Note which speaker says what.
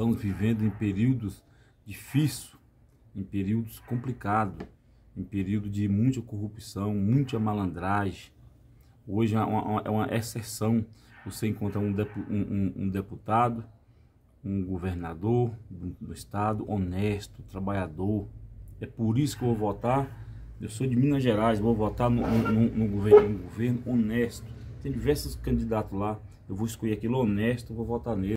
Speaker 1: estamos vivendo em períodos difíceis, em períodos complicados, em período de muita corrupção, muita malandragem. Hoje é uma, é uma exceção você encontrar um, um, um, um deputado, um governador do, do estado honesto, trabalhador. É por isso que eu vou votar. Eu sou de Minas Gerais, vou votar no, no, no governo, no governo honesto. Tem diversos candidatos lá. Eu vou escolher aquilo honesto, vou votar nele.